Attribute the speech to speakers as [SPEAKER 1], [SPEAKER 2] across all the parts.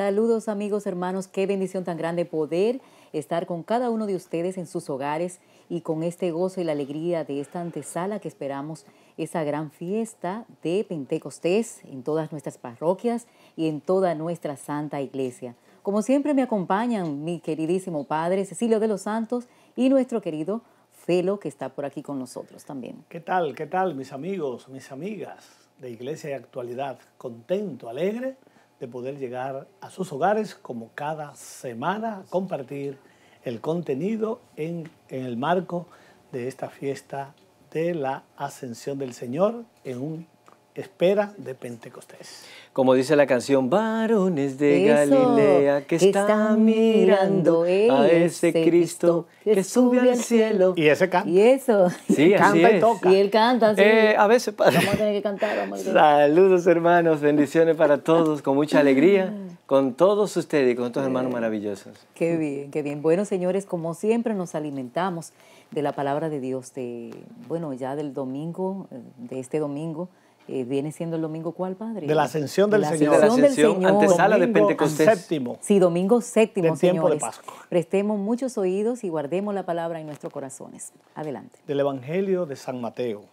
[SPEAKER 1] Saludos amigos, hermanos, qué bendición tan grande poder estar con cada uno de ustedes en sus hogares y con este gozo y la alegría de esta antesala que esperamos esa gran fiesta de Pentecostés en todas nuestras parroquias y en toda nuestra santa iglesia. Como siempre me acompañan mi queridísimo padre Cecilio de los Santos y nuestro querido Felo que está por aquí con nosotros también.
[SPEAKER 2] ¿Qué tal? ¿Qué tal mis amigos, mis amigas de Iglesia de Actualidad? Contento, alegre de poder llegar a sus hogares como cada semana, compartir el contenido en, en el marco de esta fiesta de la ascensión del Señor en un espera de Pentecostés.
[SPEAKER 3] Como dice la canción, varones de Galilea que, están mirando a ese Cristo, que sube al cielo. Y ese canta. Y eso. Sí, así y toca. él canta. Eh, a veces, Vamos a tener que cantar. Saludos, hermanos. Bendiciones para todos. Con mucha alegría. Con todos ustedes y con estos hermanos maravillosos.
[SPEAKER 1] Qué bien, qué bien. Bueno, señores, como siempre nos alimentamos de la palabra de Dios. De, bueno, ya del domingo, eh, de este domingo eh, viene siendo el domingo cuál, Padre? De la ascensión del Señor. de la ascensión, del Señor. antesala de Pentecostés. Séptimo. Sí, domingo séptimo, tiempo de Pascua. Prestemos muchos oídos y guardemos la palabra en nuestros corazones. Adelante.
[SPEAKER 2] Del Evangelio de San Mateo.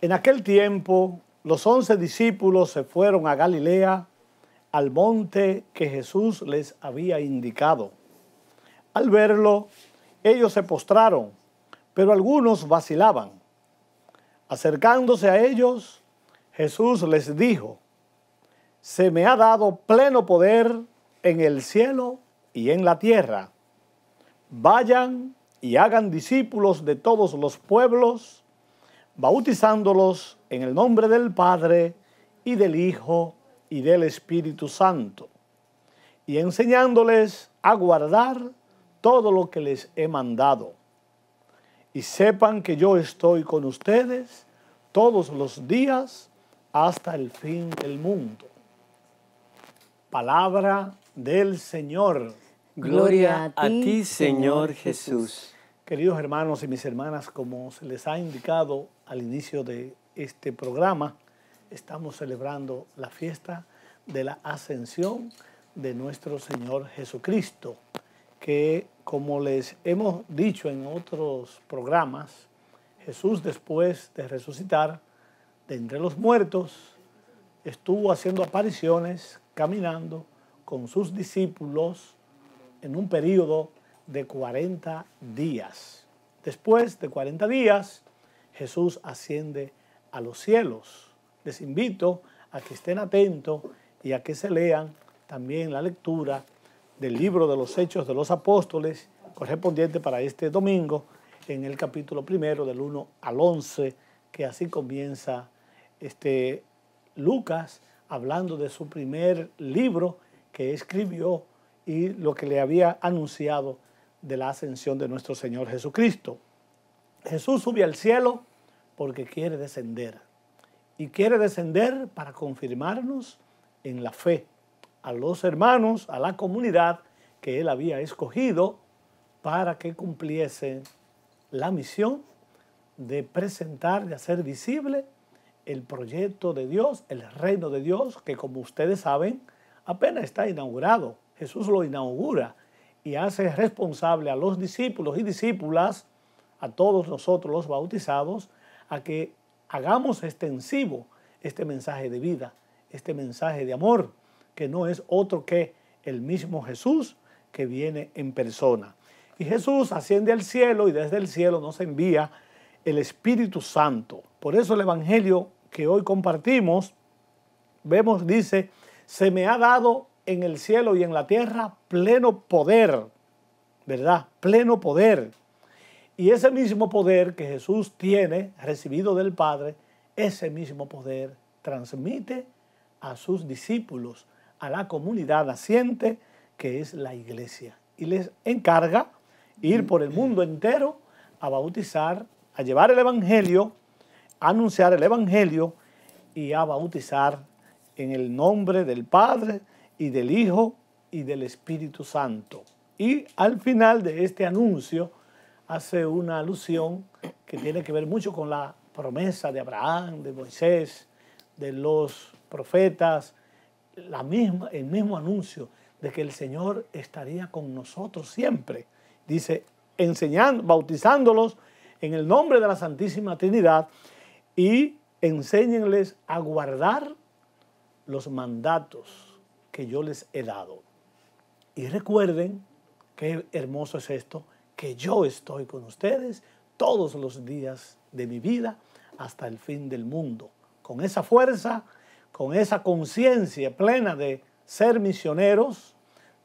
[SPEAKER 2] En aquel tiempo, los once discípulos se fueron a Galilea, al monte que Jesús les había indicado. Al verlo, ellos se postraron, pero algunos vacilaban. Acercándose a ellos, Jesús les dijo, se me ha dado pleno poder en el cielo y en la tierra. Vayan y hagan discípulos de todos los pueblos, bautizándolos en el nombre del Padre y del Hijo y del Espíritu Santo, y enseñándoles a guardar todo lo que les he mandado. Y sepan que yo estoy con ustedes todos los días hasta el fin del mundo. Palabra del Señor. Gloria, a, ti, Señor,
[SPEAKER 3] Jesús.
[SPEAKER 2] Queridos hermanos y mis hermanas, como se les ha indicado al inicio de este programa, estamos celebrando la fiesta de la ascensión de nuestro Señor Jesucristo, que como les hemos dicho en otros programas, Jesús después de resucitar, de entre los muertos, estuvo haciendo apariciones, caminando con sus discípulos en un periodo de 40 días. Después de 40 días, Jesús asciende a los cielos. Les invito a que estén atentos y a que se lean también la lectura del libro de los Hechos de los Apóstoles, correspondiente para este domingo, en el capítulo primero del 1 al 11, que así comienza este, Lucas hablando de su primer libro que escribió y lo que le había anunciado de la ascensión de nuestro Señor Jesucristo. Jesús sube al cielo porque quiere descender y quiere descender para confirmarnos en la fe a los hermanos, a la comunidad que él había escogido para que cumpliese la misión de presentar, de hacer visible el proyecto de Dios, el reino de Dios, que como ustedes saben, apenas está inaugurado. Jesús lo inaugura y hace responsable a los discípulos y discípulas, a todos nosotros los bautizados, a que hagamos extensivo este mensaje de vida, este mensaje de amor, que no es otro que el mismo Jesús que viene en persona. Y Jesús asciende al cielo y desde el cielo nos envía el Espíritu Santo por eso el Evangelio que hoy compartimos, vemos, dice, se me ha dado en el cielo y en la tierra pleno poder, ¿verdad? Pleno poder. Y ese mismo poder que Jesús tiene, recibido del Padre, ese mismo poder transmite a sus discípulos, a la comunidad naciente que es la iglesia. Y les encarga ir por el mundo entero a bautizar, a llevar el Evangelio anunciar el Evangelio y a bautizar en el nombre del Padre y del Hijo y del Espíritu Santo. Y al final de este anuncio hace una alusión que tiene que ver mucho con la promesa de Abraham, de Moisés, de los profetas, la misma, el mismo anuncio de que el Señor estaría con nosotros siempre. Dice, enseñando, bautizándolos en el nombre de la Santísima Trinidad y enséñenles a guardar los mandatos que yo les he dado. Y recuerden, qué hermoso es esto, que yo estoy con ustedes todos los días de mi vida hasta el fin del mundo. Con esa fuerza, con esa conciencia plena de ser misioneros,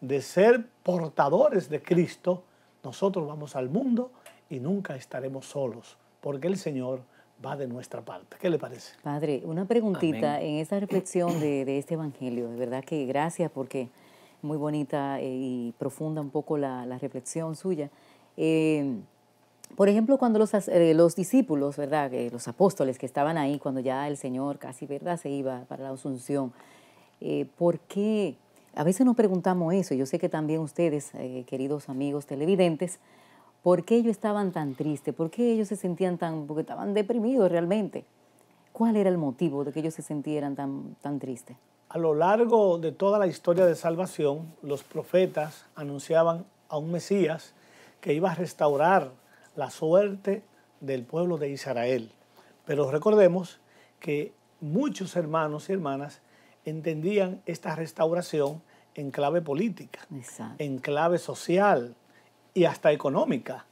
[SPEAKER 2] de ser portadores de Cristo, nosotros vamos al mundo y nunca estaremos solos, porque el Señor va de nuestra parte. ¿Qué le parece?
[SPEAKER 1] Padre, una preguntita en esta reflexión de, este Evangelio. De verdad que gracias porque muy bonita eh, y profunda un poco la, reflexión suya. Eh, por ejemplo, cuando los, eh, los discípulos, ¿verdad? los apóstoles que estaban ahí, cuando ya el Señor casi, ¿verdad?, se iba para la Asunción. ¿Por qué? A veces nos preguntamos eso. Yo sé que también ustedes, queridos amigos televidentes, ¿Por qué ellos estaban tan tristes? ¿Por qué ellos se sentían tan, porque estaban deprimidos realmente? ¿Cuál era el motivo de que ellos se sintieran tan, tan tristes? A lo largo de toda la
[SPEAKER 2] historia de salvación, los profetas anunciaban a un Mesías que iba a restaurar la suerte del pueblo de Israel. Pero recordemos que muchos hermanos y hermanas entendían esta restauración en clave política, en clave social, y hasta económica.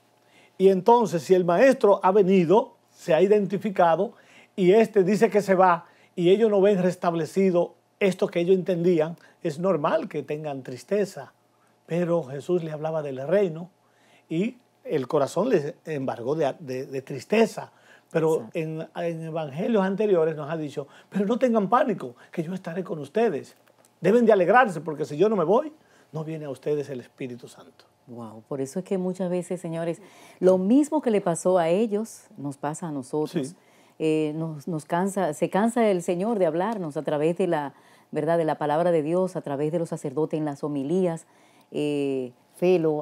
[SPEAKER 2] Y entonces si el maestro ha venido, se ha identificado y este dice que se va y ellos no ven restablecido esto que ellos entendían, es normal que tengan tristeza. Pero Jesús le hablaba del reino y el corazón les embargó de, tristeza. Pero en, en, evangelios anteriores nos ha dicho, pero no tengan pánico, que yo estaré con ustedes. Deben de alegrarse porque si yo no me voy, no viene a ustedes el Espíritu Santo.
[SPEAKER 1] Wow, por eso es que muchas veces, señores, lo mismo que le pasó a ellos, nos pasa a nosotros. Eh, nos, cansa, se cansa el Señor de hablarnos a través de la verdad, de la palabra de Dios, a través de los sacerdotes en las homilías, eh,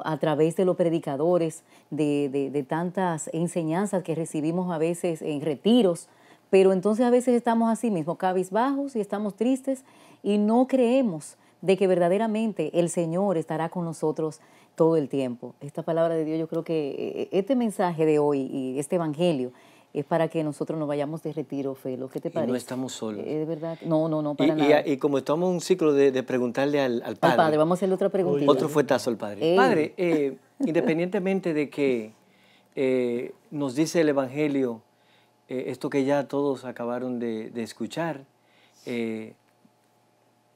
[SPEAKER 1] a través de los predicadores, de, de, tantas enseñanzas que recibimos a veces en retiros. Pero entonces a veces estamos así mismo, cabizbajos y estamos tristes y no creemos de que verdaderamente el Señor estará con nosotros todo el tiempo. Esta palabra de Dios, yo creo que eh, este mensaje de hoy y este evangelio es para que nosotros nos vayamos de retiro, Felo. ¿Qué te parece? no estamos
[SPEAKER 3] solos. Eh, verdad?
[SPEAKER 1] No, no, no, para y, nada.
[SPEAKER 3] Y, como estamos en un ciclo de, preguntarle al, padre. Al padre,
[SPEAKER 1] vamos a hacerle otra preguntita. Otro fuetazo
[SPEAKER 3] al padre. Eh. Padre, independientemente de que nos dice el evangelio esto que ya todos acabaron de, de escuchar,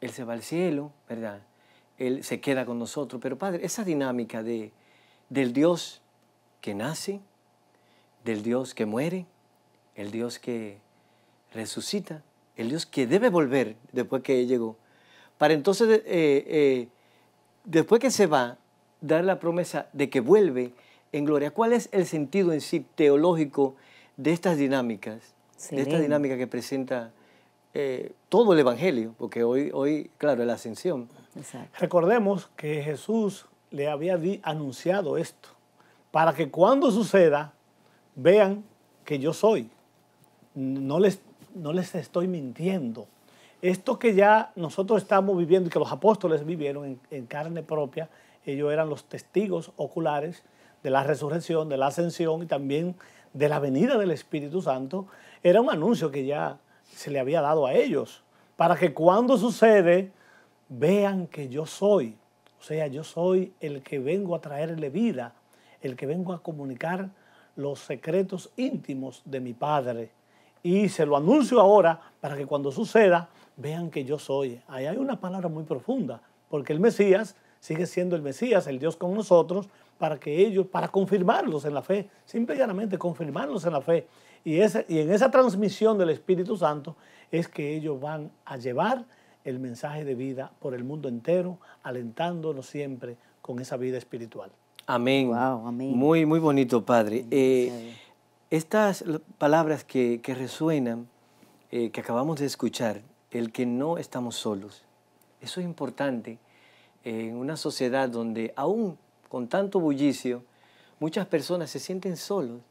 [SPEAKER 3] él se va al cielo, ¿verdad? Él se queda con nosotros. Pero Padre, esa dinámica de, del Dios que nace, del Dios que muere, el Dios que resucita, el Dios que debe volver después que llegó, para entonces, eh, eh, después que se va, dar la promesa de que vuelve en gloria. ¿Cuál es el sentido en sí teológico de estas dinámicas, de esta dinámica que presenta eh, todo el Evangelio, porque hoy, hoy claro, la ascensión.
[SPEAKER 2] Recordemos que Jesús le había anunciado esto, para que cuando suceda vean que yo soy. No les, no les estoy mintiendo. Esto que ya nosotros estamos viviendo y que los apóstoles vivieron en carne propia, ellos eran los testigos oculares de la resurrección, de la ascensión y también de la venida del Espíritu Santo, era un anuncio que ya se le había dado a ellos, para que cuando sucede vean que yo soy. O sea, yo soy el que vengo a traerle vida, el que vengo a comunicar los secretos íntimos de mi Padre. Y se lo anuncio ahora para que cuando suceda vean que yo soy. Ahí hay una palabra muy profunda, porque el Mesías sigue siendo el Mesías, el Dios con nosotros, para que ellos, para confirmarlos en la fe, simple y llanamente confirmarlos en la fe. Y, y en esa transmisión del Espíritu Santo es que ellos van a llevar el mensaje de vida por el mundo entero, alentándonos siempre con esa vida espiritual.
[SPEAKER 3] Amén. Wow, amén. Muy, muy bonito, Padre. Eh, estas palabras que, que resuenan, eh, que acabamos de escuchar, el que no estamos solos, eso es importante eh, en una sociedad donde aún con tanto bullicio, muchas personas se sienten solos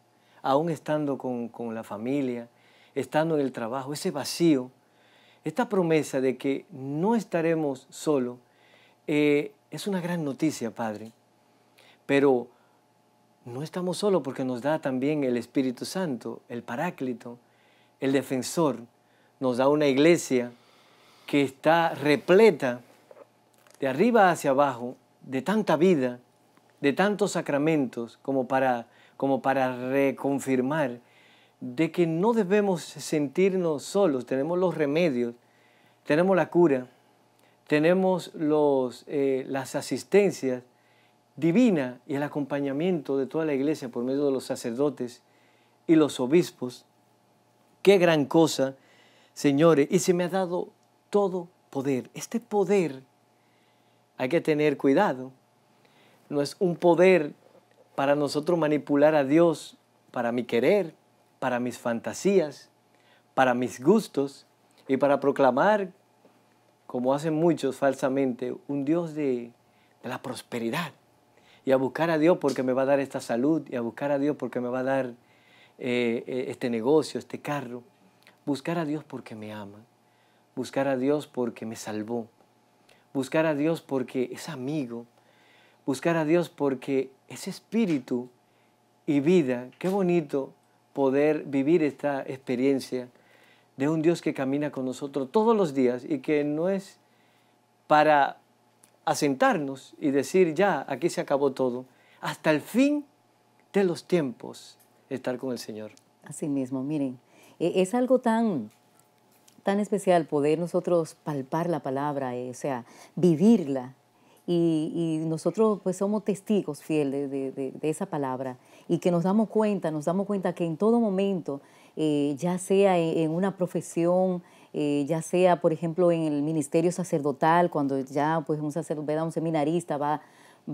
[SPEAKER 3] aún estando con, la familia, estando en el trabajo, ese vacío, esta promesa de que no estaremos solos, eh, es una gran noticia, Padre. Pero no estamos solos porque nos da también el Espíritu Santo, el Paráclito, el Defensor. Nos da una iglesia que está repleta de arriba hacia abajo de tanta vida, de tantos sacramentos como para como para reconfirmar de que no debemos sentirnos solos, tenemos los remedios, tenemos la cura, tenemos los, eh, las asistencias divinas y el acompañamiento de toda la iglesia por medio de los sacerdotes y los obispos. Qué gran cosa, señores, y se me ha dado todo poder. Este poder hay que tener cuidado. No es un poder para nosotros manipular a Dios para mi querer, para mis fantasías, para mis gustos y para proclamar, como hacen muchos falsamente, un Dios de, la prosperidad y a buscar a Dios porque me va a dar esta salud y a buscar a Dios porque me va a dar eh, eh, este negocio, este carro. Buscar a Dios porque me ama. Buscar a Dios porque me salvó. Buscar a Dios porque es amigo buscar a Dios porque es espíritu y vida, qué bonito poder vivir esta experiencia de un Dios que camina con nosotros todos los días y que no es para asentarnos y decir, ya, aquí se acabó todo, hasta el fin de los tiempos estar con el Señor.
[SPEAKER 1] Así mismo, miren, e-, es algo tan tan especial poder nosotros palpar la palabra, eh, o sea, vivirla, y, nosotros pues somos testigos fieles de, esa palabra y que nos damos cuenta, nos damos cuenta que en todo momento, eh, ya sea en, una profesión, eh, ya sea por ejemplo en el ministerio sacerdotal, cuando ya pues un sacerdote, un seminarista va,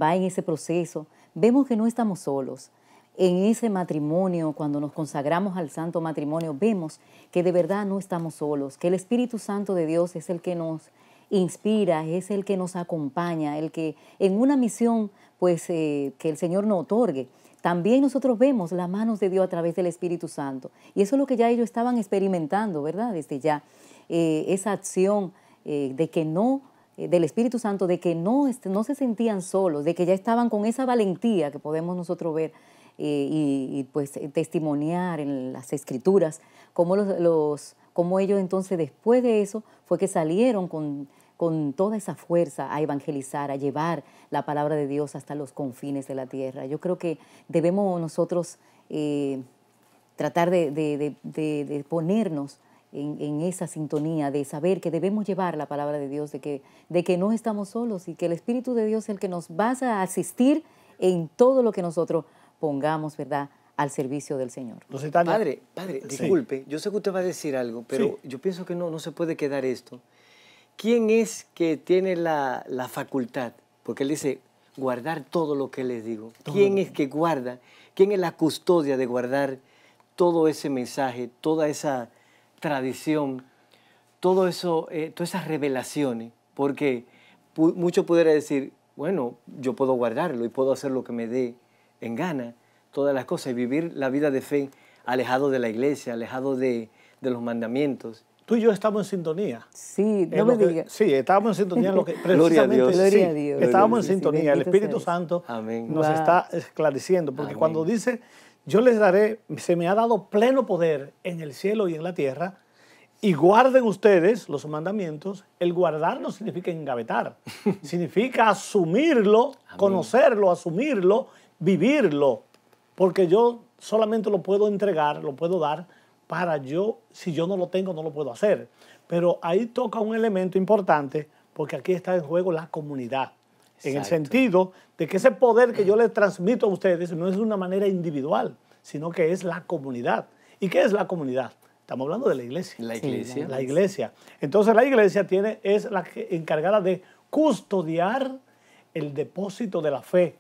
[SPEAKER 1] va en ese proceso, vemos que no estamos solos en ese matrimonio, cuando nos consagramos al santo matrimonio, vemos que de verdad no estamos solos, que el Espíritu Santo de Dios es el que nos inspira, es el que nos acompaña, el que en una misión pues eh, que el Señor nos otorgue. También nosotros vemos las manos de Dios a través del Espíritu Santo. Y eso es lo que ya ellos estaban experimentando, ¿verdad? Desde ya, eh, esa acción eh, de que no del Espíritu Santo, de que no, no se sentían solos, de que ya estaban con esa valentía que podemos nosotros ver y, pues testimoniar en las escrituras, como los, como ellos entonces después de eso fue que salieron con, toda esa fuerza a evangelizar, a llevar la palabra de Dios hasta los confines de la tierra. Yo creo que debemos nosotros eh, tratar de, ponernos en, esa sintonía, de saber que debemos llevar la palabra de Dios, de que, de que no estamos solos y que el Espíritu de Dios es el que nos va a asistir en todo lo que nosotros pongamos, ¿verdad? al servicio del Señor.
[SPEAKER 3] Padre, padre, disculpe, yo sé que usted va a decir algo, pero yo pienso que no, no se puede quedar esto. ¿Quién es que tiene la, la facultad? Porque él dice, guardar todo lo que les digo. ¿Quién es que guarda? ¿Quién es la custodia de guardar todo ese mensaje, toda esa tradición, todo eso, eh, todas esas revelaciones? Porque mucho pudiera decir, bueno, yo puedo guardarlo y puedo hacer lo que me dé en gana, todas las cosas y vivir la vida de fe alejado de la iglesia, alejado de, de los mandamientos.
[SPEAKER 2] Tú y yo estamos en sintonía. Sí, no me digas. Sí, estábamos en sintonía en lo que precisamente. Gloria a Dios. Sí, Estábamos en sintonía. El Espíritu Santo nos está esclareciendo. Porque cuando dice, yo les daré, se me ha dado pleno poder en el cielo y en la tierra, y guarden ustedes los mandamientos. El guardar no significa engavetar, significa asumirlo, conocerlo, asumirlo, vivirlo. Porque yo solamente lo puedo entregar, lo puedo dar para yo, si yo no lo tengo, no lo puedo hacer. Pero ahí toca un elemento importante porque aquí está en juego la comunidad. En el sentido de que ese poder que yo les transmito a ustedes no es de una manera individual, sino que es la comunidad. ¿Y qué es la comunidad? Estamos hablando de la iglesia. La iglesia. la iglesia. Entonces la iglesia tiene, es la encargada de custodiar el depósito de la fe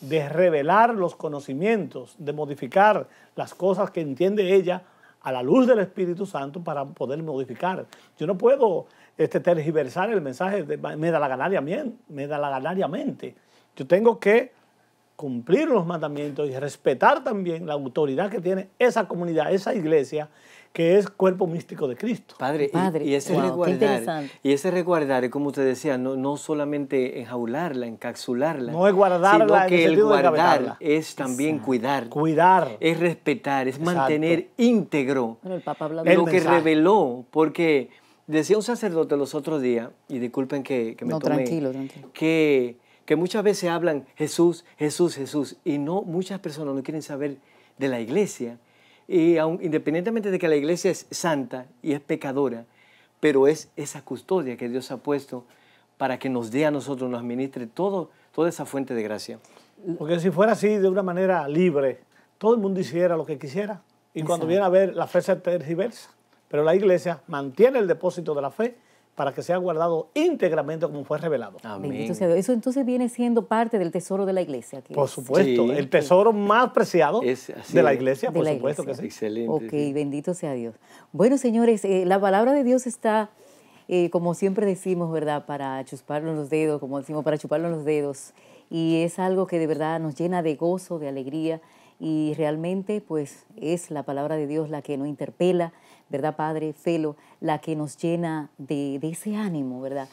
[SPEAKER 2] de revelar los conocimientos, de modificar las cosas que entiende ella a la luz del Espíritu Santo para poder modificar. Yo no puedo este, tergiversar el mensaje de mente. Yo tengo que cumplir los mandamientos y respetar también la autoridad que tiene esa comunidad, esa iglesia, que es cuerpo místico
[SPEAKER 3] de Cristo. Padre, y, y, ese y ese como usted decía, no, no solamente enjaularla, encapsularla. No es guardarla, sino que el, guardar es también cuidar. Cuidar. Es respetar, es mantener íntegro lo que reveló, porque decía un sacerdote los otros días, y disculpen que, me no, tranquilo, que que muchas veces hablan Jesús, Jesús, Jesús, y no muchas personas no quieren saber de la iglesia, y aun, independientemente de que la iglesia es santa y es pecadora, pero es esa custodia que Dios ha puesto para que nos dé a nosotros, nos administre todo, toda esa fuente de gracia.
[SPEAKER 2] Porque si fuera así, de una manera libre, todo el mundo hiciera lo que quisiera. Y cuando viera a ver, la fe se tergiversa. Pero la iglesia mantiene el depósito de la fe para que sea guardado íntegramente como fue revelado.
[SPEAKER 1] Amén. Eso entonces viene siendo parte del tesoro de la iglesia. por supuesto,
[SPEAKER 2] el tesoro más preciado de la iglesia, por supuesto que sí. Excelente. Ok,
[SPEAKER 1] bendito sea Dios. Bueno, señores, eh, la palabra de Dios está... Eh, como siempre decimos, ¿verdad? Para chuparnos los dedos, como decimos, para chuparnos los dedos. Y es algo que de verdad nos llena de gozo, de alegría y realmente pues es la palabra de Dios la que nos interpela, ¿verdad, Padre Felo? La que nos llena de, ese ánimo, ¿verdad?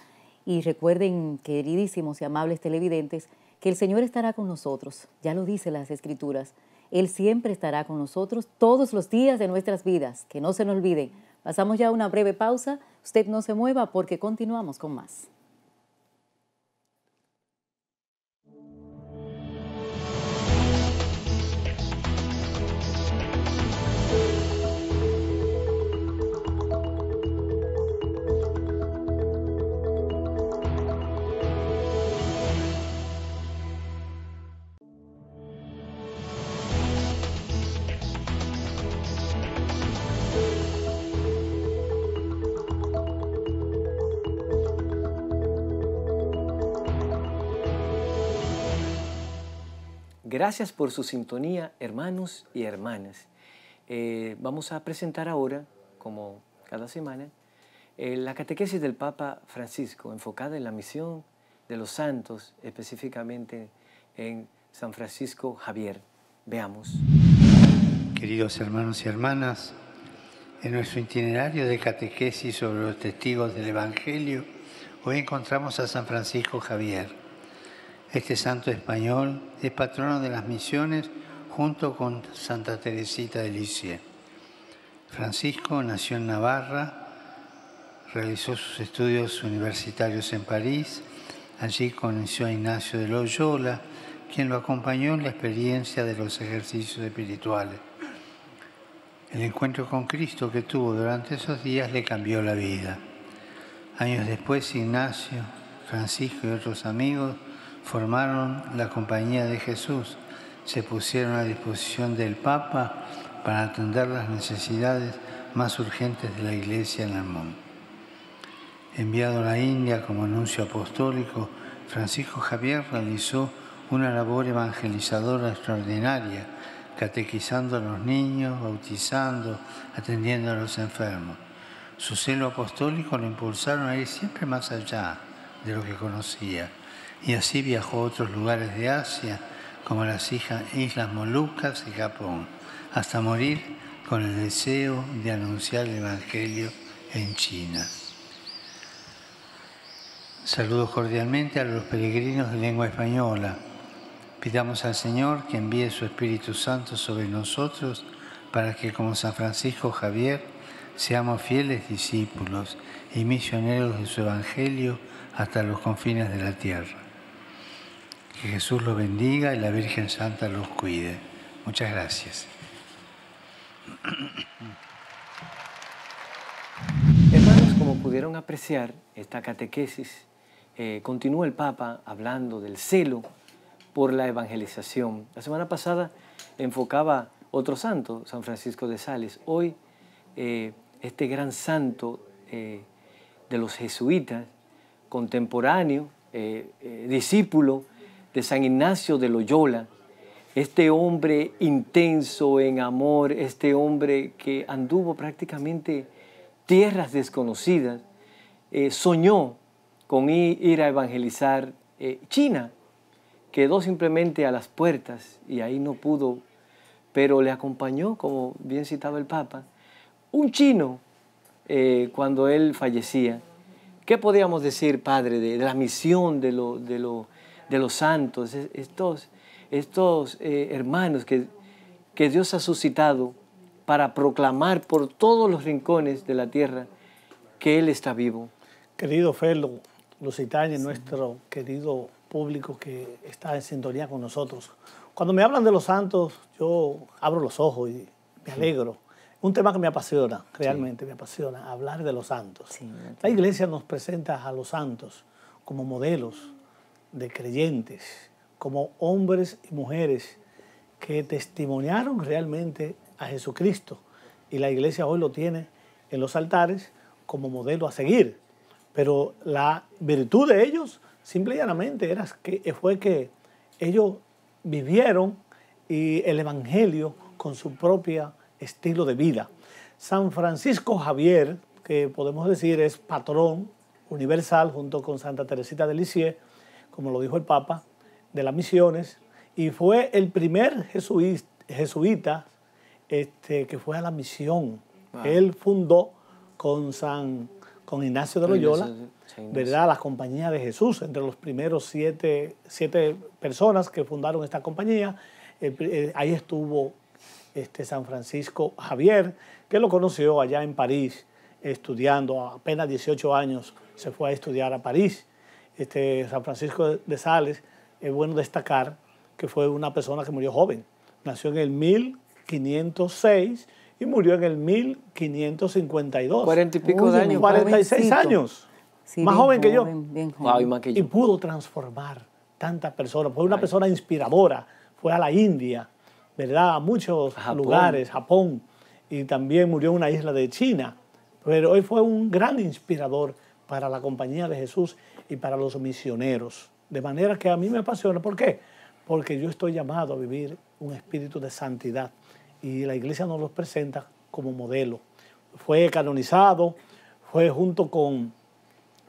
[SPEAKER 1] Y recuerden, queridísimos y amables televidentes, que el Señor estará con nosotros, ya lo dice las Escrituras. Él siempre estará con nosotros todos los días de nuestras vidas, que no se nos olviden. Pasamos ya una breve pausa, usted no se mueva porque continuamos con más.
[SPEAKER 3] Gracias por su sintonía, hermanos y hermanas. Eh, vamos a presentar ahora, como cada semana, eh, la catequesis del Papa Francisco, enfocada en la misión de los santos, específicamente en San Francisco Javier.
[SPEAKER 4] Veamos. Queridos hermanos y hermanas, en nuestro itinerario de catequesis sobre los testigos del Evangelio, hoy encontramos a San Francisco Javier este santo español es patrono de las misiones junto con Santa Teresita de Lisieux. Francisco nació en Navarra, realizó sus estudios universitarios en París, allí conoció a Ignacio de Loyola, quien lo acompañó en la experiencia de los ejercicios espirituales. El encuentro con Cristo que tuvo durante esos días le cambió la vida. Años después, Ignacio, Francisco y otros amigos formaron la Compañía de Jesús, se pusieron a disposición del Papa para atender las necesidades más urgentes de la Iglesia en mundo. Enviado a la India como anuncio apostólico, Francisco Javier realizó una labor evangelizadora extraordinaria, catequizando a los niños, bautizando, atendiendo a los enfermos. Su celo apostólico lo impulsaron a ir siempre más allá de lo que conocía y así viajó a otros lugares de Asia, como las Islas Molucas y Japón, hasta morir con el deseo de anunciar el Evangelio en China. Saludo cordialmente a los peregrinos de lengua española. Pidamos al Señor que envíe su Espíritu Santo sobre nosotros para que como San Francisco Javier seamos fieles discípulos y misioneros de su Evangelio hasta los confines de la tierra. Que Jesús los bendiga y la Virgen Santa los cuide. Muchas gracias.
[SPEAKER 3] Hermanos, como pudieron apreciar esta catequesis, eh, continúa el Papa hablando del celo por la evangelización. La semana pasada enfocaba otro santo, San Francisco de Sales. Hoy, eh, este gran santo eh, de los jesuitas, contemporáneo, discípulo, de San Ignacio de Loyola, este hombre intenso en amor, este hombre que anduvo prácticamente tierras desconocidas, eh, soñó con ir a evangelizar eh, China. Quedó simplemente a las puertas y ahí no pudo, pero le acompañó, como bien citaba el Papa, un chino eh, cuando él fallecía. ¿Qué podíamos decir, Padre, de, la misión de, lo, de, lo, de los santos, estos, estos eh, hermanos que, que Dios ha suscitado para proclamar por todos los rincones de la tierra que Él está vivo. Querido Felo, Lusitania, nuestro
[SPEAKER 2] querido público que está en sintonía con nosotros. Cuando me hablan de los santos, yo abro los ojos y me alegro. Un tema que me apasiona, realmente me apasiona, hablar de los santos. la iglesia nos presenta a los santos como modelos, de creyentes, como hombres y mujeres que testimoniaron realmente a Jesucristo. Y la iglesia hoy lo tiene en los altares como modelo a seguir. Pero la virtud de ellos, simple y llanamente, era que, fue que ellos vivieron el Evangelio con su propio estilo de vida. San Francisco Javier, que podemos decir es patrón universal junto con Santa Teresita de Lisieux, como lo dijo el Papa, de las misiones, y fue el primer jesuita, este, que fue a la misión. Ah. Él fundó con San con Ignacio de Loyola, ¿verdad? La Compañía de Jesús, entre los primeros siete, personas que fundaron esta compañía. Eh, ahí estuvo este, San Francisco Javier, que lo conoció allá en París, estudiando, apenas 18 años se fue a estudiar a París. Este, San Francisco de Sales, es bueno destacar que fue una persona que murió joven. Nació en el 1506 y murió en el 1552. y pico de 46 años.
[SPEAKER 3] más joven, que yo.
[SPEAKER 2] Ah, y pudo transformar tantas personas. Fue una persona inspiradora. Fue a la India, ¿verdad? A muchos lugares, Japón. Y también murió en una isla de China. Pero hoy fue un gran inspirador para la compañía de Jesús y para los misioneros. De manera que a mí me apasiona. ¿Por qué? Porque yo estoy llamado a vivir un espíritu de santidad y la iglesia nos los presenta como modelo. Fue canonizado, fue junto con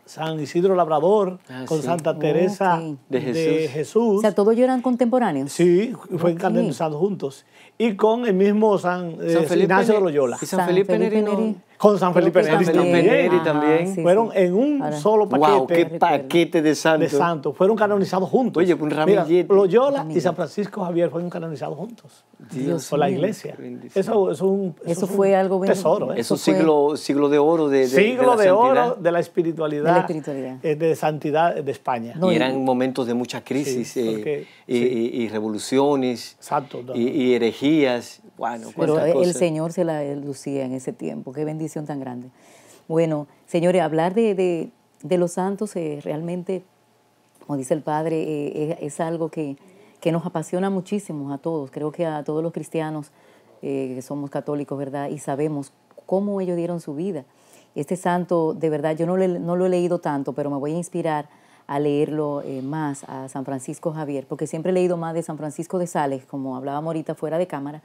[SPEAKER 2] San Isidro Labrador, ah, con Santa Teresa de,
[SPEAKER 1] Jesús. O sea, todos ellos eran contemporáneos. Sí, fue canonizados juntos.
[SPEAKER 2] Y con el mismo San, eh, Ignacio de Loyola. Y San, Felipe, Felipe Neri. Con San Felipe Neri también.
[SPEAKER 3] fueron en un solo paquete. qué paquete de santos.
[SPEAKER 2] De Fueron canonizados juntos. Oye, con ramillete. Loyola y San Francisco Javier fueron canonizados juntos.
[SPEAKER 3] Dios por la iglesia.
[SPEAKER 2] Eso, es un, eso, fue un algo tesoro. ¿eh? Eso siglo,
[SPEAKER 3] siglo de oro de, de Siglo de, oro
[SPEAKER 2] de la espiritualidad. De, la espiritualidad. Eh, de santidad de España. y eran
[SPEAKER 3] momentos de mucha crisis eh, y, revoluciones y herejías bueno, Pero el Señor
[SPEAKER 1] se la lucía en ese tiempo. Qué bendición tan grande. Bueno, señores, hablar de, los santos eh, realmente, como dice el Padre, eh, es, algo que, nos apasiona muchísimo a todos. Creo que a todos los cristianos eh, que somos católicos, ¿verdad? Y sabemos cómo ellos dieron su vida. Este santo, de verdad, yo no, lo he leído tanto, pero me voy a inspirar a leerlo más a San Francisco Javier, porque siempre he leído más de San Francisco de Sales, como hablaba ahorita fuera de cámara,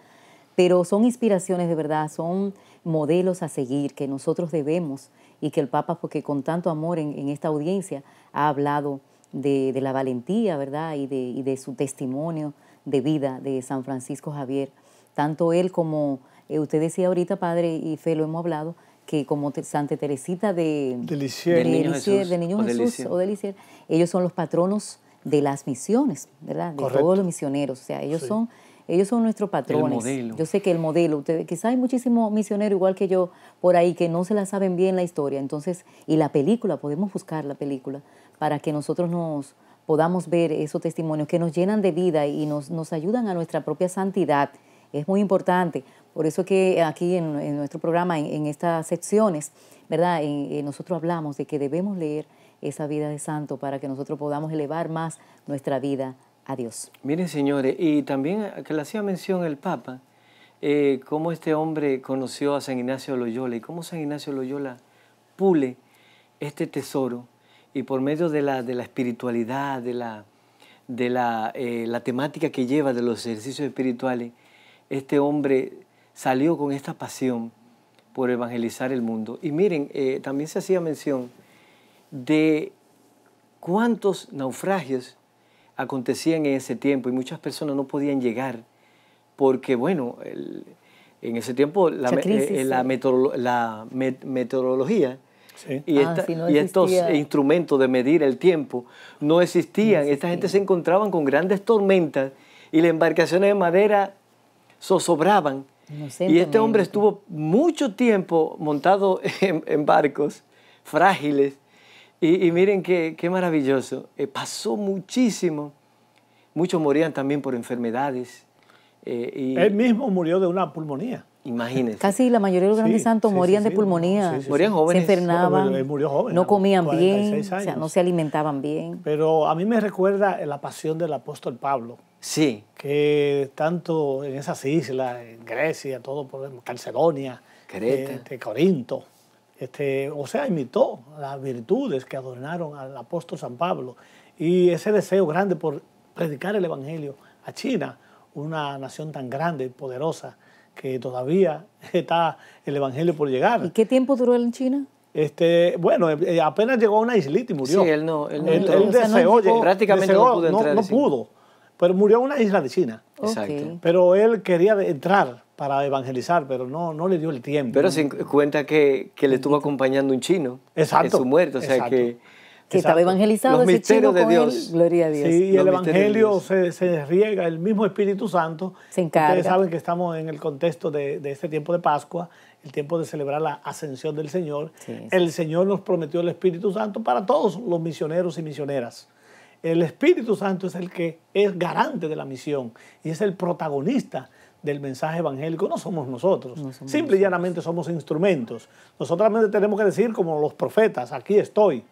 [SPEAKER 1] pero son inspiraciones de verdad, son modelos a seguir que nosotros debemos y que el Papa, porque con tanto amor en, esta audiencia, ha hablado de, la valentía, ¿verdad? Y de, su testimonio de vida de San Francisco Javier. Tanto él como, eh, usted decía ahorita, padre, y Fe, lo hemos hablado, que como Santa Teresita de, de, Lisier, de, Niño Jesús, o, de Lisier, ellos son los patronos de las misiones, ¿verdad? De todos los misioneros. O sea, ellos son ellos son nuestros patrones. Yo sé que el modelo, ustedes, quizá hay muchísimos misioneros igual que yo por ahí que no se la saben bien la historia. Entonces, y la película, podemos buscar la película para que nosotros nos podamos ver esos testimonios que nos llenan de vida y nos, nos ayudan a nuestra propia santidad. Es muy importante. Por eso que aquí en, nuestro programa, en, estas secciones, ¿verdad? nosotros hablamos de que debemos leer esa vida de santo para que nosotros podamos elevar más nuestra vida
[SPEAKER 3] Adiós. Miren, señores, y también que le hacía mención el Papa, eh, cómo este hombre conoció a San Ignacio Loyola y cómo San Ignacio Loyola pule este tesoro y por medio de la, de la espiritualidad, de, la, de la, eh, temática que lleva de los ejercicios espirituales, este hombre salió con esta pasión por evangelizar el mundo. Y miren, eh, también se hacía mención de cuántos naufragios acontecían en ese tiempo y muchas personas no podían llegar porque, bueno, en ese tiempo la, meteorología y, estos instrumentos de medir el tiempo no existían. esta gente se encontraban con grandes tormentas y las embarcaciones de madera zozobraban.
[SPEAKER 1] Y este hombre
[SPEAKER 3] estuvo mucho tiempo montado en barcos frágiles y, miren qué, maravilloso. Eh, pasó muchísimo. Muchos morían también por enfermedades. Eh, él mismo murió de una pulmonía. Imagínense.
[SPEAKER 1] Casi la mayoría de los grandes santos morían de pulmonía. morían jóvenes. Se enfermaban. no comían bien. no se alimentaban bien.
[SPEAKER 2] Pero a mí me recuerda la pasión del apóstol Pablo. Sí. Que tanto en esas islas, en Grecia, todo por Calcedonia, eh, Corinto, este, o sea, imitó las virtudes que adornaron al apóstol San Pablo y ese deseo grande por predicar el Evangelio a China, una nación tan grande y poderosa que todavía está el Evangelio por llegar. ¿Y qué tiempo duró él en China? Este, bueno, eh, eh, apenas llegó a una islita y murió. Sí, él no. Él, prácticamente no pudo No, pudo, pero murió en una isla de China. Exacto. Pero él quería entrar
[SPEAKER 3] para evangelizar, pero no, no le dio el tiempo. Pero se cuenta que, le estuvo acompañando un chino exacto, en su muerte, o sea que... Que estaba evangelizado ese chino de con Dios. gloria a Dios. Sí, y el Evangelio
[SPEAKER 2] se, riega, el mismo Espíritu Santo. Se encarga. Ustedes saben que estamos en el contexto de, este tiempo de Pascua, el tiempo de celebrar la ascensión del Señor. El Señor nos prometió el Espíritu Santo para todos los misioneros y misioneras. El Espíritu Santo es el que es garante de la misión y es el protagonista del mensaje evangélico no somos nosotros. Simple y llanamente somos instrumentos. Nosotros tenemos que decir como los profetas, aquí estoy.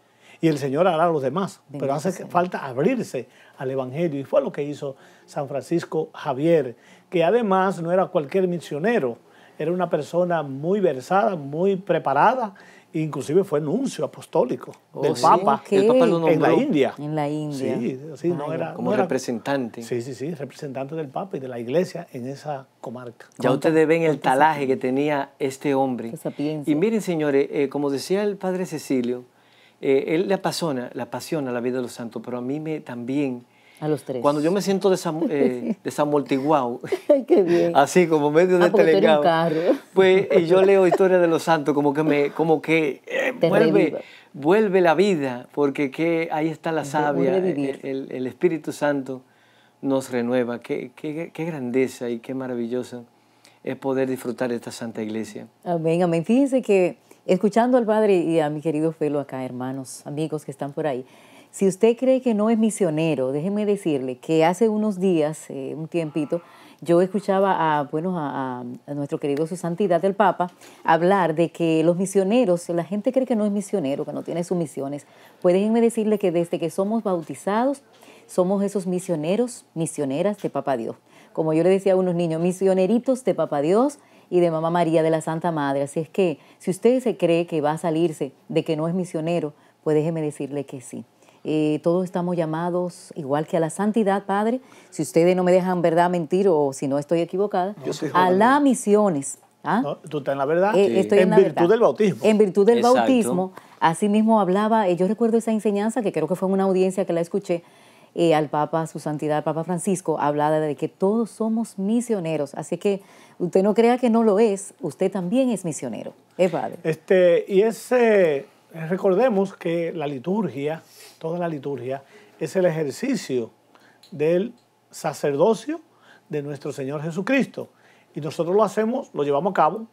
[SPEAKER 2] Y el Señor hará a los demás. pero hace falta abrirse al Evangelio. Y fue lo que hizo San Francisco Javier, que además no era cualquier misionero, era una persona muy versada, muy preparada Inclusive fue anuncio apostólico oh, del Papa, en la India. En la India. como
[SPEAKER 3] representante. Sí, sí, sí, representante del Papa y de la Iglesia en esa comarca. Ya ustedes ven el talaje que tenía este hombre. Y miren, señores, eh, como decía el Padre Cecilio, eh, él le apasiona, le apasiona la vida de los santos, pero a mí me, también a los tres. Cuando yo me siento desamortiguado,
[SPEAKER 1] eh,
[SPEAKER 3] así como medio de ah, pues y yo leo historia de los santos, como que me, como que eh, vuelve, vuelve la vida, porque que ahí está la sabia, el, Espíritu Santo nos renueva. Qué, qué, qué grandeza y qué maravillosa es poder disfrutar de esta Santa Iglesia.
[SPEAKER 1] Amén, amén. Fíjense que escuchando al Padre y a mi querido Felo acá, hermanos, amigos que están por ahí, si usted cree que no es misionero, déjeme decirle que hace unos días, eh, un tiempito, yo escuchaba a, bueno, a, nuestro querido Su Santidad el Papa hablar de que los misioneros, la gente cree que no es misionero, que no tiene sus misiones. Pues déjenme decirle que desde que somos bautizados, somos esos misioneros, misioneras de Papa Dios. Como yo le decía a unos niños, misioneritos de Papá Dios y de Mamá María de la Santa Madre. Así es que si usted se cree que va a salirse de que no es misionero, pues déjeme decirle que sí. Eh, todos estamos llamados igual que a la santidad, Padre. Si ustedes no me dejan verdad mentir o si no estoy equivocada, a las misiones. ¿ah?
[SPEAKER 2] tú estás en la verdad. Eh, en, virtud del bautismo.
[SPEAKER 1] En virtud del bautismo bautismo. mismo hablaba, eh, yo recuerdo esa enseñanza que creo que fue en una audiencia que la escuché. al Papa, su santidad, Papa Francisco, hablaba de que todos somos misioneros. Así que usted no crea que no lo es, usted también es misionero. Es padre.
[SPEAKER 2] Este, y ese, recordemos que la liturgia, toda la liturgia es el ejercicio del sacerdocio de nuestro Señor Jesucristo. Y nosotros lo hacemos, lo llevamos a cabo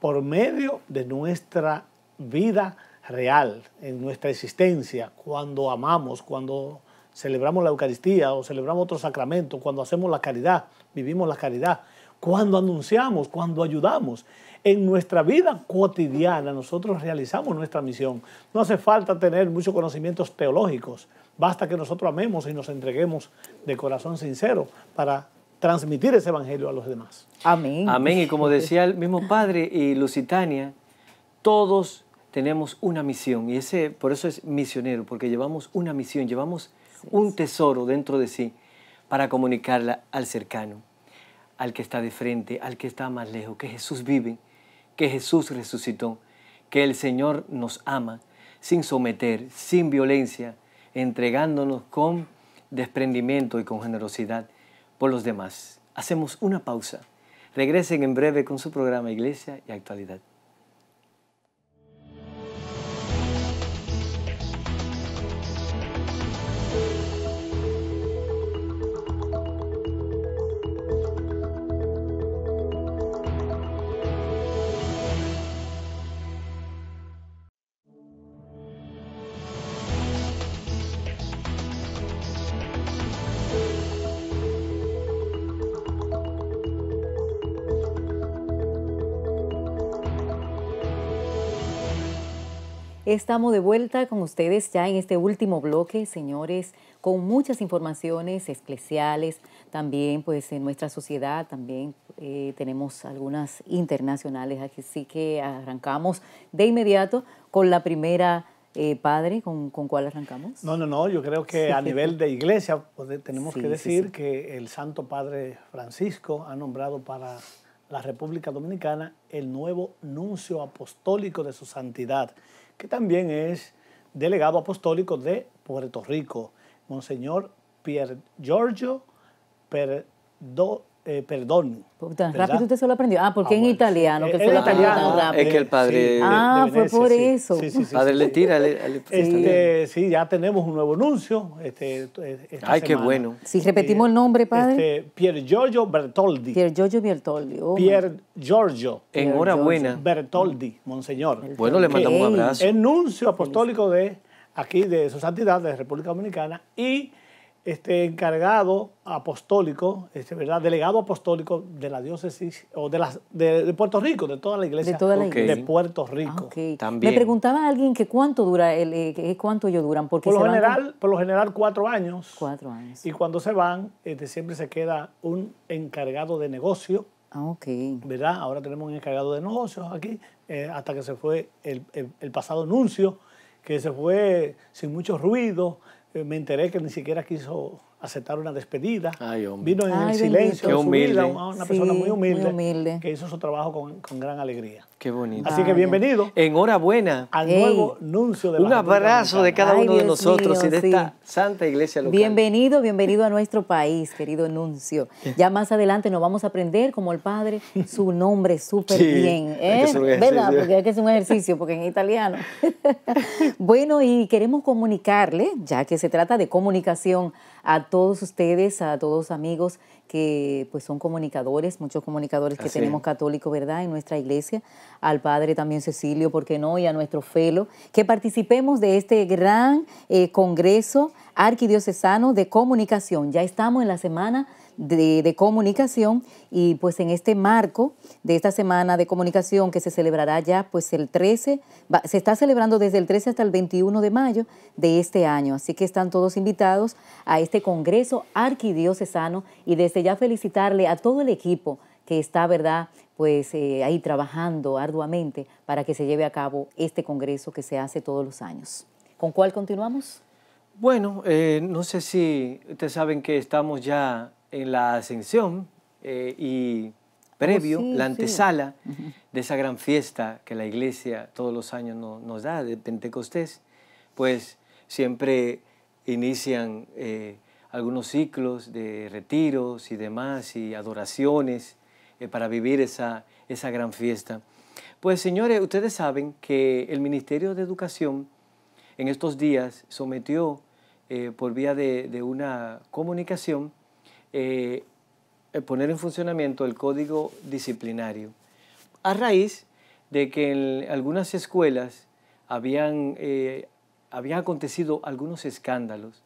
[SPEAKER 2] por medio de nuestra vida real, en nuestra existencia, cuando amamos, cuando celebramos la Eucaristía o celebramos otro sacramento, cuando hacemos la caridad, vivimos la caridad, cuando anunciamos, cuando ayudamos en nuestra vida cotidiana nosotros realizamos nuestra misión. No hace falta tener muchos conocimientos teológicos, basta que nosotros amemos y nos entreguemos de corazón sincero para transmitir ese evangelio a los demás. Amén. Amén.
[SPEAKER 3] Y como decía el mismo Padre y Lusitania, todos tenemos una misión y ese por eso es misionero, porque llevamos una misión, llevamos un tesoro dentro de sí para comunicarla al cercano, al que está de frente, al que está más lejos, que Jesús vive que Jesús resucitó, que el Señor nos ama, sin someter, sin violencia, entregándonos con desprendimiento y con generosidad por los demás. Hacemos una pausa. Regresen en breve con su programa Iglesia y Actualidad.
[SPEAKER 1] Estamos de vuelta con ustedes ya en este último bloque, señores, con muchas informaciones especiales. También, pues, en nuestra sociedad también eh, tenemos algunas internacionales. Así que arrancamos de inmediato con la primera. Eh, padre, ¿con, cuál arrancamos?
[SPEAKER 2] No, no, no, yo creo que a nivel de iglesia pues, tenemos que decir que el Santo Padre Francisco ha nombrado para la República Dominicana el nuevo nuncio apostólico de su santidad, que también es delegado apostólico de Puerto Rico, Monseñor Pier Giorgio Perdo eh, perdón. Tan rápido usted
[SPEAKER 1] se ah, ah, eh, lo aprendió. Ah, porque en italiano, que se lo
[SPEAKER 2] rápido. Es que el padre. ah, fue por sí. eso. padre le tira este, Sí, ya tenemos un nuevo anuncio. Este, eh, Ay, qué bueno. Si repetimos el nombre, padre. Este, Pier Giorgio Bertoldi.
[SPEAKER 1] Pier Giorgio Bertoldi. Oh, Pier
[SPEAKER 2] Giorgio. Enhorabuena. Bertoldi, monseñor. Bueno, le mandamos un abrazo. Enuncio apostólico de aquí, de su santidad, de República Dominicana. Y este encargado apostólico, este, ¿verdad? delegado apostólico de la diócesis o de, las, de, Puerto Rico, de toda la iglesia de, Puerto Rico. Ah, También. Me
[SPEAKER 1] preguntaba a alguien que cuánto dura el, eh, cuánto ellos duran, porque por lo general,
[SPEAKER 2] por lo general cuatro años. Cuatro años. Y cuando se van, este, siempre se queda un encargado de negocio. Ah, ¿Verdad? Ahora tenemos un encargado de negocios aquí, eh, hasta que se fue el, pasado anuncio, que se fue sin mucho ruido, eh, me enteré que ni siquiera quiso aceptar una despedida. Vino en silencio, Qué una, persona muy, humilde, muy, humilde, que hizo su trabajo con gran alegría.
[SPEAKER 3] Qué bonito. Así que bienvenido. Enhorabuena. Al nuevo nuncio de la Un abrazo de cada uno de nosotros y de esta santa iglesia local.
[SPEAKER 1] Bienvenido, bienvenido a nuestro país, querido nuncio. Ya más adelante nos vamos a aprender, como el padre, su nombre súper bien. ¿eh? Es ¿Verdad? Porque es es un ejercicio, porque en italiano. bueno, y queremos comunicarle, ya que se trata de comunicación, a todos ustedes, a todos amigos que pues son comunicadores, muchos comunicadores que tenemos católicos, ¿verdad?, en nuestra iglesia, al padre también Cecilio, ¿por qué no?, y a nuestro felo, que participemos de este gran eh, congreso arquidiocesano de comunicación. Ya estamos en la semana de, comunicación y pues en este marco de esta semana de comunicación que se celebrará ya pues el 13, se está celebrando desde el 13 hasta el 21 de mayo de este año, así que están todos invitados a este Congreso Arquidiocesano y desde ya felicitarle a todo el equipo que está, ¿verdad? Pues eh, ahí trabajando arduamente para que se lleve a cabo este Congreso que se hace todos los años. ¿Con cuál continuamos?
[SPEAKER 3] Bueno, eh, no sé si ustedes saben que estamos ya en la ascensión eh, y oh, previo, la antesala de esa gran fiesta que la iglesia todos los años nos da de Pentecostés, pues siempre inician eh, algunos ciclos de retiros y demás y adoraciones eh, para vivir esa, esa gran fiesta. Pues señores, ustedes saben que el Ministerio de Educación en estos días sometió por vía de una comunicación eh, eh, poner en funcionamiento el código disciplinario. A raíz de que en algunas escuelas habían, eh, habían acontecido algunos escándalos,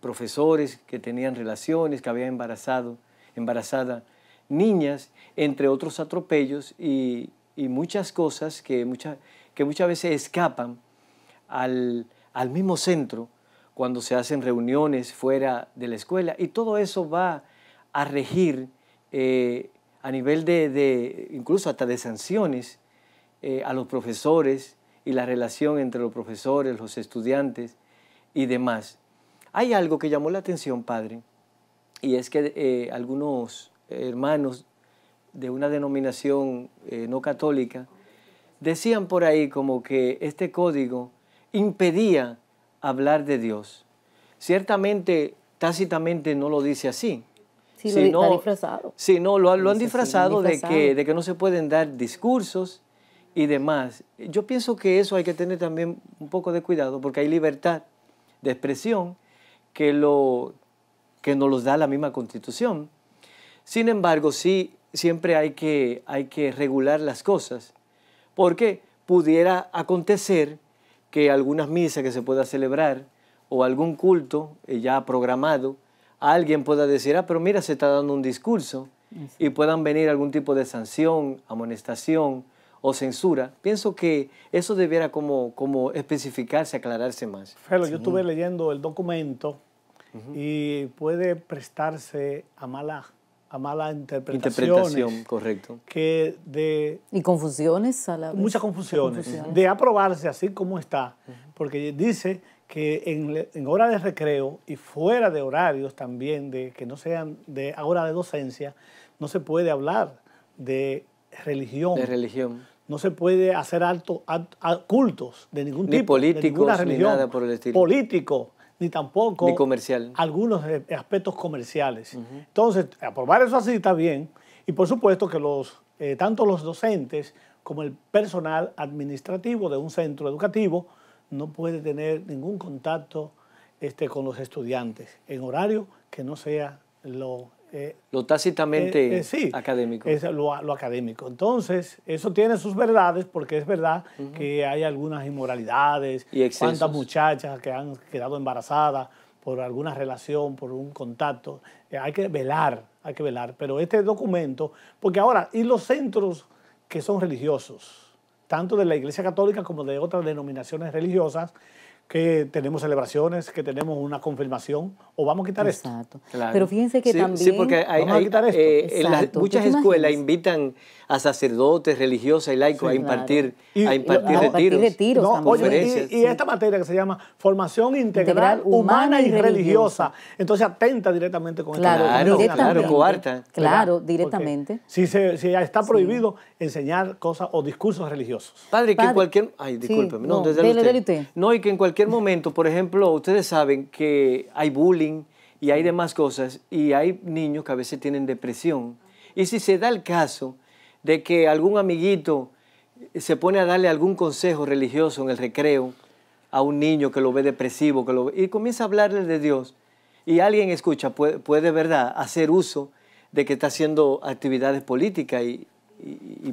[SPEAKER 3] profesores que tenían relaciones, que habían embarazado, embarazada niñas, entre otros atropellos y, muchas cosas que, que muchas veces escapan al mismo centro cuando se hacen reuniones fuera de la escuela. Y todo eso va a regir eh, a nivel de, incluso hasta de sanciones eh, a los profesores y la relación entre los profesores, los estudiantes y demás. Hay algo que llamó la atención, padre, y es que eh, algunos hermanos de una denominación no católica decían por ahí como que este código impedía hablar de Dios. Ciertamente, tácitamente no lo dice así. Sí, lo no,
[SPEAKER 1] disfrazado.
[SPEAKER 3] Sí, lo, han disfrazado, De, que, no se pueden dar discursos y demás. Yo pienso que eso hay que tener también un poco de cuidado porque hay libertad de expresión que, lo, nos los da la misma Constitución. Sin embargo, sí, siempre hay que regular las cosas porque pudiera acontecer que algunas misas que se pueda celebrar o algún culto eh, ya programado, alguien pueda decir, ah, pero mira, se está dando un discurso y puedan venir algún tipo de sanción, amonestación o censura. Pienso que eso debiera como, como especificarse, aclararse más. Felo, yo estuve
[SPEAKER 2] leyendo el documento y puede prestarse a mala mala interpretación. correcto. Que de, y
[SPEAKER 1] confusiones
[SPEAKER 2] a la Muchas confusiones, De aprobarse así como está. Porque dice que en, en hora de recreo y fuera de horarios también, de que no sean de hora de docencia, no se puede hablar de religión. De religión. No se puede hacer altos cultos de ningún tipo. Políticos, de religión, ni nada por el estilo. Político ni tampoco algunos eh, aspectos comerciales. Entonces, aprobar eso así está bien. Y por supuesto que los, eh, tanto los docentes como el personal administrativo de un centro educativo no puede tener ningún contacto este, con los estudiantes en horario que no sea lo eh,
[SPEAKER 3] lo tácitamente eh, eh, sí, académico.
[SPEAKER 2] lo, académico. Entonces, eso tiene sus verdades, porque es verdad que hay algunas inmoralidades, y cuántas muchachas que han quedado embarazadas por alguna relación, por un contacto. hay que velar, hay que velar. Pero este documento, porque ahora, y los centros que son religiosos, tanto de la Iglesia Católica como de otras denominaciones religiosas, que tenemos celebraciones, que tenemos una confirmación, o vamos a quitar Exacto. esto. Pero fíjense que también... Sí, porque hay, esto. muchas escuelas
[SPEAKER 3] invitan a sacerdotes, religiosas y laicos a impartir, y, a impartir retiros. no, y,
[SPEAKER 2] esta materia que se llama Formación Integral, humana, y Religiosa. Entonces atenta directamente con claro, Claro, claro, coarta. Claro, directamente. Si, se, está prohibido enseñar cosas o discursos religiosos.
[SPEAKER 3] Padre, que en cualquier... Ay, discúlpeme. no, no, y que en cualquier momento, por ejemplo, ustedes saben que hay bullying y hay demás cosas y hay niños que a veces tienen depresión. Y si se da el caso de que algún amiguito se pone a darle algún consejo religioso en el recreo a un niño que lo ve depresivo, que lo y comienza a hablarle de Dios. Y alguien escucha, puede, puede verdad hacer uso de que está haciendo actividades políticas y,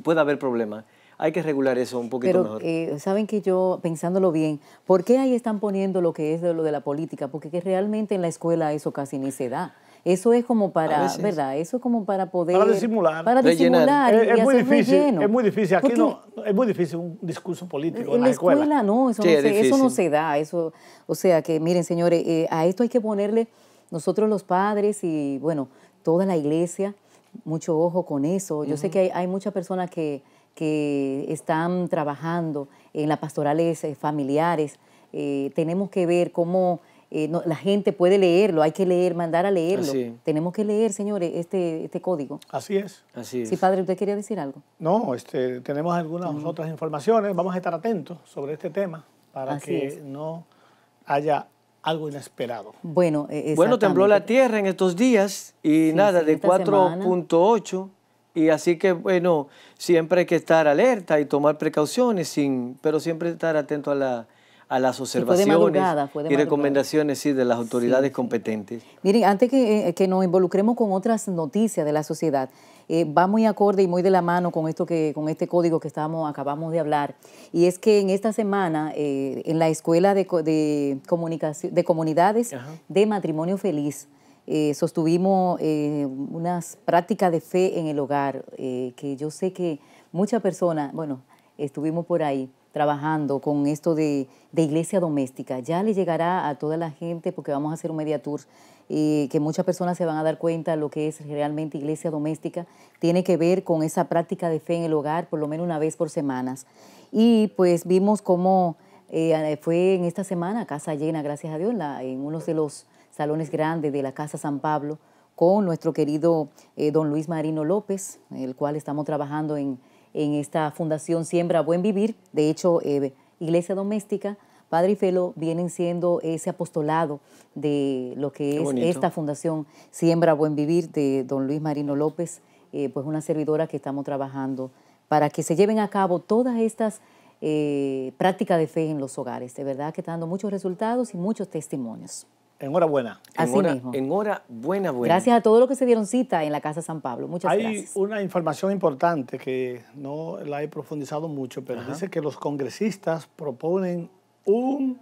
[SPEAKER 3] puede haber problemas. Hay que regular eso un poquito eh,
[SPEAKER 1] Saben que yo, pensándolo bien, ¿por qué ahí están poniendo lo que es de lo de la política? Porque realmente en la escuela eso casi ni se da. Eso es como para, ¿verdad? Eso es como para poder... Para disimular. Para disimular es, muy difícil, Es muy difícil. Aquí no,
[SPEAKER 2] es muy difícil un discurso político en la, escuela. no, eso, no se, eso no se
[SPEAKER 1] da. Eso, o sea que, miren, señores, eh, a esto hay que ponerle nosotros los padres y, bueno, toda la iglesia, mucho ojo con eso. Yo sé que hay, muchas personas que, que están trabajando en las pastorales eh, familiares. Eh, tenemos que ver cómo eh, la gente puede leerlo, hay que leer, mandar a leerlo. Tenemos que leer, señores, este, este código.
[SPEAKER 2] Así es. Así Sí, padre,
[SPEAKER 1] ¿usted quería decir algo?
[SPEAKER 2] No, este, tenemos algunas otras informaciones, vamos a estar atentos sobre este tema para que no haya algo inesperado. Bueno, e, bueno, tembló la
[SPEAKER 3] tierra en estos días y nada, de 4.8. Y así que, bueno, siempre hay que estar alerta y tomar precauciones, sin, pero siempre estar atento a la, a las observaciones y, recomendaciones sí, de las autoridades competentes.
[SPEAKER 1] Miren, antes eh, que, nos involucremos con otras noticias de la sociedad, eh, va muy acorde y muy de la mano con esto que, con este código que estábamos acabamos de hablar. Y es que en esta semana, eh, en la Escuela de, comunicación, de Comunidades de Matrimonio Feliz, sostuvimos unas prácticas de fe en el hogar, que yo sé que muchas personas, bueno, estuvimos por ahí trabajando con esto de, iglesia doméstica. Ya le llegará a toda la gente porque vamos a hacer un media tour que muchas personas se van a dar cuenta de lo que es realmente iglesia doméstica. Tiene que ver con esa práctica de fe en el hogar por lo menos una vez por semanas. Y pues vimos cómo eh, fue en esta semana casa llena, gracias a Dios, en, en uno de los salones grandes de la Casa San Pablo con nuestro querido eh, don Luis Marino López, el cual estamos trabajando en en esta Fundación Siembra Buen Vivir. De hecho, eh, Iglesia Doméstica, Padre y Felo vienen siendo ese apostolado de lo que es esta Fundación Siembra Buen Vivir de don Luis Marino López, eh, pues una servidora que estamos trabajando para que se lleven a cabo todas estas eh, prácticas de fe en los hogares. De verdad que está dando muchos resultados y muchos testimonios.
[SPEAKER 2] Enhorabuena. Así hora, mismo. En buena, Gracias a
[SPEAKER 1] todos los que se dieron cita en la Casa San Pablo. Muchas
[SPEAKER 2] gracias. Hay una información importante que no la he profundizado mucho, pero dice que los congresistas proponen un,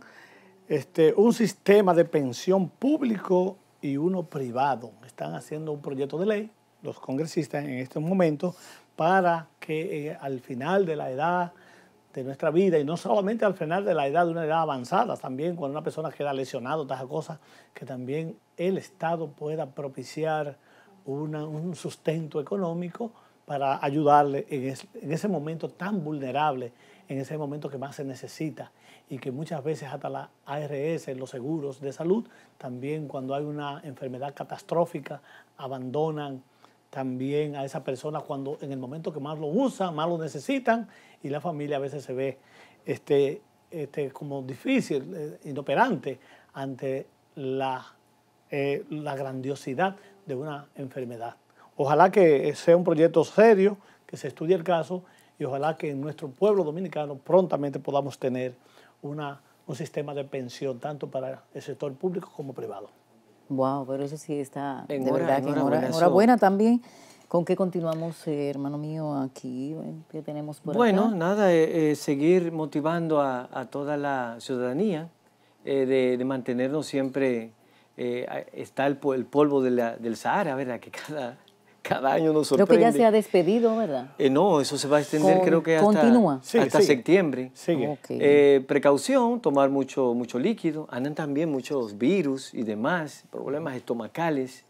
[SPEAKER 2] este, un sistema de pensión público y uno privado. Están haciendo un proyecto de ley, los congresistas en estos momentos, para que eh, al final de la edad de nuestra vida y no solamente al final de la edad, de una edad avanzada, también cuando una persona queda lesionada, otras cosas, que también el Estado pueda propiciar un sustento económico para ayudarle en, en, ese momento tan vulnerable, en ese momento que más se necesita y que muchas veces hasta la ARS, los seguros de salud, también cuando hay una enfermedad catastrófica, abandonan también a esa persona cuando en el momento que más lo usan, más lo necesitan y la familia a veces se ve este, este como difícil, eh, inoperante ante la, eh, la grandiosidad de una enfermedad. Ojalá que sea un proyecto serio, que se estudie el caso y ojalá que en nuestro pueblo dominicano prontamente podamos tener un sistema de pensión tanto para el sector público como privado.
[SPEAKER 1] Wow, pero eso sí está en
[SPEAKER 3] de verdad que enhorabuena
[SPEAKER 1] también. ¿Con qué continuamos, eh, hermano mío, aquí? ¿Qué tenemos por Bueno,
[SPEAKER 3] nada, eh, eh, seguir motivando a, toda la ciudadanía de, mantenernos siempre. está el, polvo de del Sahara, ¿verdad? Que cada, cada año nos sorprende. Creo que ya se ha
[SPEAKER 1] despedido, ¿verdad?
[SPEAKER 3] Eh, no, eso se va a extender creo que hasta, hasta septiembre. Sigue. Eh, precaución, tomar mucho, mucho líquido. Andan también muchos virus y demás, problemas estomacales.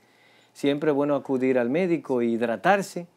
[SPEAKER 3] Siempre es bueno acudir al médico e hidratarse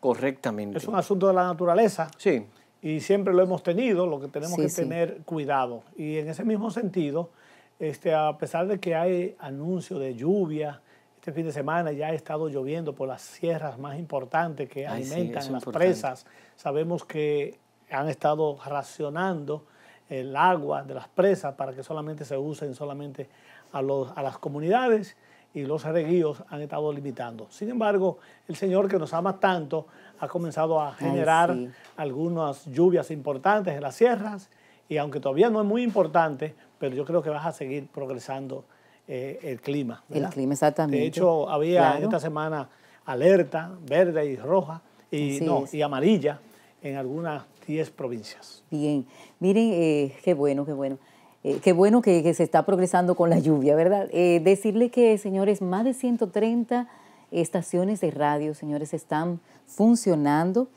[SPEAKER 3] correctamente. Es
[SPEAKER 2] un asunto de la naturaleza. Sí. Y siempre lo hemos tenido, lo que tenemos que tener cuidado. Y en ese mismo sentido, este, a pesar de que hay anuncios de lluvia, este fin de semana ya ha estado lloviendo por las sierras más importantes que alimentan las presas. Sabemos que han estado racionando el agua de las presas para que solamente se usen solamente a, las comunidades y los regíos han estado limitando. Sin embargo, el Señor que nos ama tanto ha comenzado a generar algunas lluvias importantes en las sierras y aunque todavía no es muy importante, pero yo creo que vas a seguir progresando eh, el clima. ¿verdad? El clima,
[SPEAKER 1] exactamente. De hecho, había esta
[SPEAKER 2] semana alerta verde y roja y, no, y amarilla en algunas 10 provincias.
[SPEAKER 1] Bien, miren, eh, qué bueno, qué bueno. Eh, qué bueno que, se está progresando con la lluvia, ¿verdad? decirle que, señores, más de 130 estaciones de radio, señores, están funcionando,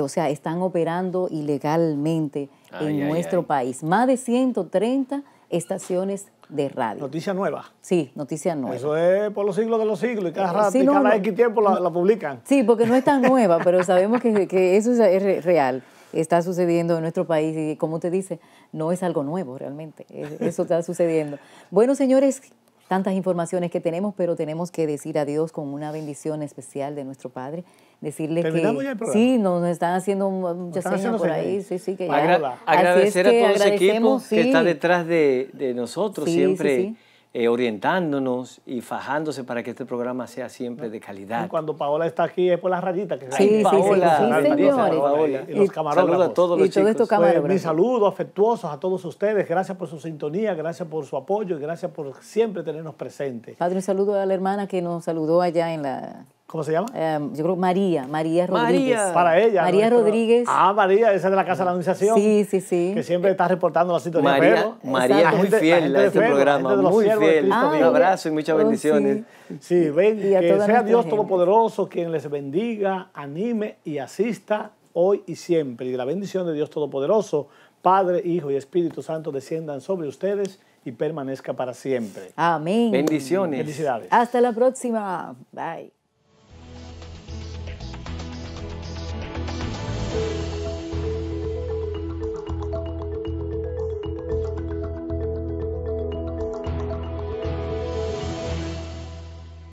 [SPEAKER 1] o sea, están operando ilegalmente en nuestro país. Más de 130 estaciones de radio. Noticia nueva. Sí, noticia nueva. Eso
[SPEAKER 2] es por los siglos de los siglos y cada rato cada X tiempo la, publican.
[SPEAKER 1] Sí, porque no es tan nueva, pero sabemos que, que eso es real está sucediendo en nuestro país y como te dice, no es algo nuevo realmente, eso está sucediendo. Bueno, señores, tantas informaciones que tenemos, pero tenemos que decir adiós con una bendición especial de nuestro Padre decirle que sí, nos, están haciendo muchas señas por ahí, sí, sí, que ya. agradecer a todo ese equipo
[SPEAKER 3] que está detrás de, nosotros siempre. Eh, orientándonos y fajándose para que este programa sea siempre de calidad. cuando Paola está aquí es por las rayitas que sí, Paola, sí, sí, señores. Y, los camarógrafos. a todos los y este chicos. Todo esto pues, mis
[SPEAKER 2] saludos afectuosos a todos ustedes. Gracias por su sintonía, gracias por su apoyo y gracias por siempre tenernos presentes.
[SPEAKER 1] Padre, un saludo a la hermana que nos saludó allá en la
[SPEAKER 2] ¿Cómo se llama? Em, yo creo
[SPEAKER 1] María, María Rodríguez. María. Para ella. María Rodríguez.
[SPEAKER 2] Ah, María, esa de la Casa de la Anunciación. Sí, sí, sí. Que siempre está reportando la situación. María, María es muy fiel a este programa. Muy fiel. Ah, un abrazo y muchas oh, bendiciones. Sí, ven, que sea Dios Todopoderoso quien les bendiga, anime y asista hoy y siempre. Y la bendición de Dios Todopoderoso, Padre, Hijo y Espíritu Santo desciendan sobre ustedes y permanezca para siempre. Amén. Bendiciones. Felicidades.
[SPEAKER 1] Hasta la próxima. Bye.